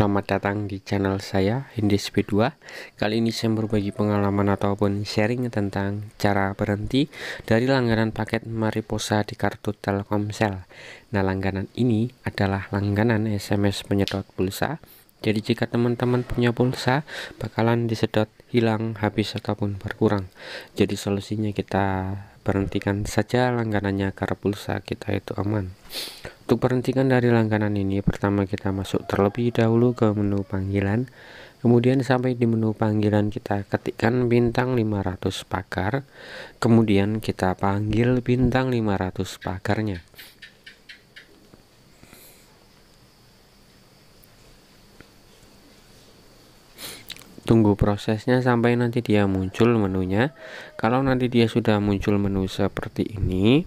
Selamat datang di channel saya Hindi 2 Kali ini saya berbagi pengalaman ataupun sharing tentang cara berhenti dari langganan paket Mariposa di kartu Telkomsel Nah langganan ini adalah langganan SMS penyedot pulsa jadi jika teman-teman punya pulsa bakalan disedot hilang habis ataupun berkurang jadi solusinya kita berhentikan saja langganannya karena pulsa kita itu aman untuk perhentikan dari langganan ini, pertama kita masuk terlebih dahulu ke menu panggilan. Kemudian sampai di menu panggilan kita ketikkan bintang 500 pakar. Kemudian kita panggil bintang 500 pakarnya. tunggu prosesnya sampai nanti dia muncul menunya kalau nanti dia sudah muncul menu seperti ini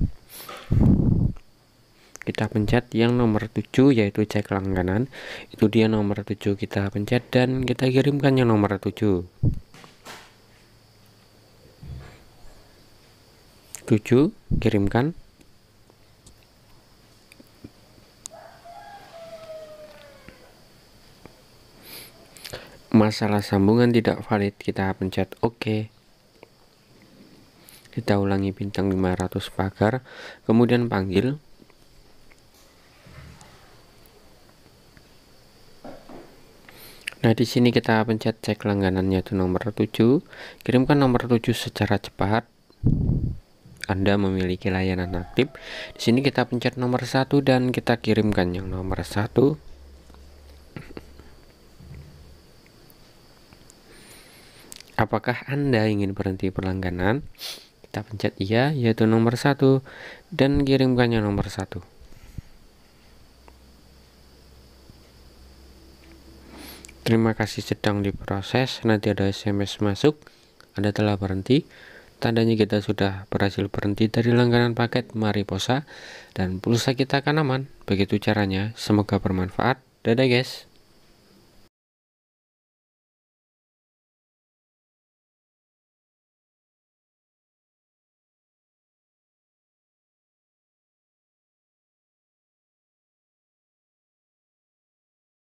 kita pencet yang nomor 7 yaitu cek langganan itu dia nomor 7 kita pencet dan kita kirimkan yang nomor 7 7 kirimkan masalah sambungan tidak valid kita pencet OK kita ulangi bintang 500 pagar kemudian panggil Nah, di sini kita pencet cek langganannya itu nomor 7. Kirimkan nomor 7 secara cepat. Anda memiliki layanan aktif. Di sini kita pencet nomor 1 dan kita kirimkan yang nomor 1. Apakah Anda ingin berhenti perlangganan? Kita pencet iya, yaitu nomor 1 dan kirimkan yang nomor 1. Terima kasih sedang diproses. Nanti ada SMS masuk, ada telah berhenti. Tandanya kita sudah berhasil berhenti dari langganan paket Mariposa dan pulsa kita akan aman. Begitu caranya. Semoga bermanfaat. Dadah guys.